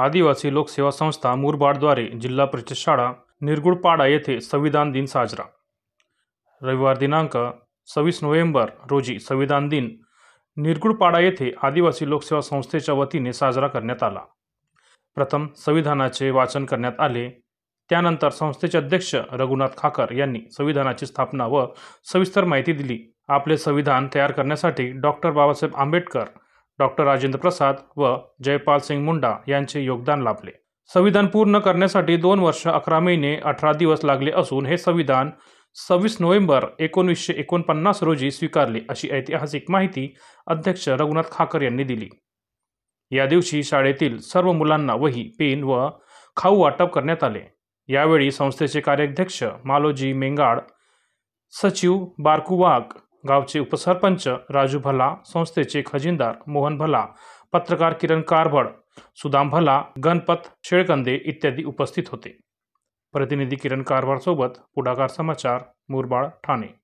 आदिवासी लोकसेवा संस्था मुरबाडद्वारे जिल्हा परिषद शाळा निरगुडपाडा येथे संविधान दिन साजरा रविवार दिनांक सव्वीस नोव्हेंबर रोजी संविधान दिन निरगुळपाडा येथे आदिवासी लोकसेवा संस्थेच्या वतीने साजरा करण्यात आला प्रथम संविधानाचे वाचन करण्यात आले त्यानंतर संस्थेचे अध्यक्ष रघुनाथ खाकर यांनी संविधानाची स्थापना व सविस्तर माहिती दिली आपले संविधान तयार करण्यासाठी डॉक्टर बाबासाहेब आंबेडकर डॉक्टर राजेंद्र प्रसाद व जयपाल सिंग मुंडा यांचे योगदान लाभले संविधान पूर्ण करण्यासाठी दोन वर्ष अकरा महिने अठरा दिवस लागले असून हे संविधान सव्वीस नोव्हेंबर एकोणीसशे एकोणपन्नास रोजी स्वीकारले अशी ऐतिहासिक माहिती अध्यक्ष रघुनाथ खाकर यांनी दिली या दिवशी शाळेतील सर्व मुलांना वही पेन व खाऊ वाटप करण्यात आले यावेळी संस्थेचे कार्याध्यक्ष मालोजी मेंगाड सचिव बारकू वाघ गावचे उपसरपंच राजू भला संस्थेचे खजिनदार मोहन भला पत्रकार किरण कारभड सुदाम भला गणपत शेळकंदे इत्यादी उपस्थित होते प्रतिनिधी किरण कारभारसोबत पुढाकार समाचार मुरबाळ ठाणे